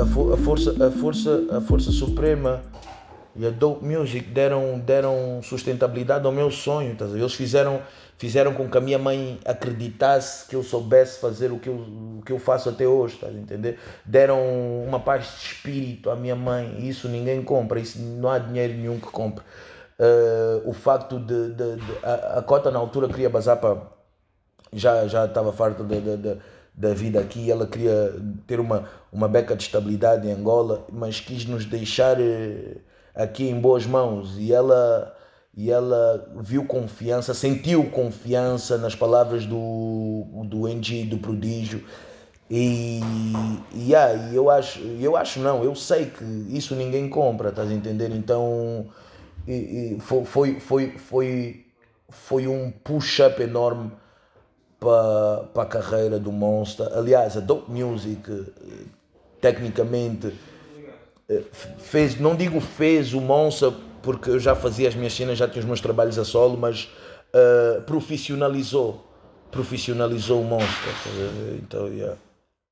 a, a, força, a, força, a força suprema e a Dope Music deram, deram sustentabilidade ao meu sonho. Tá? Eles fizeram, fizeram com que a minha mãe acreditasse que eu soubesse fazer o que eu, o que eu faço até hoje. Tá? Entender? Deram uma paz de espírito à minha mãe. Isso ninguém compra, isso não há dinheiro nenhum que compre. Uh, o facto de, de, de a, a, cota na altura queria bazar para. Já, já estava farto de, de da vida aqui. Ela queria ter uma, uma beca de estabilidade em Angola, mas quis nos deixar eh, aqui em boas mãos. E ela, e ela viu confiança, sentiu confiança nas palavras do, do NG, do prodígio. E, e, ah, eu acho, eu acho não, eu sei que isso ninguém compra, estás a entender? Então e, e foi, foi, foi, foi, foi um push-up enorme para, para a carreira do Monster. Aliás, a Dope Music, eh, tecnicamente, eh, fez, não digo fez o Monster, porque eu já fazia as minhas cenas, já tinha os meus trabalhos a solo, mas uh, profissionalizou. Profissionalizou o Monster. Então, yeah.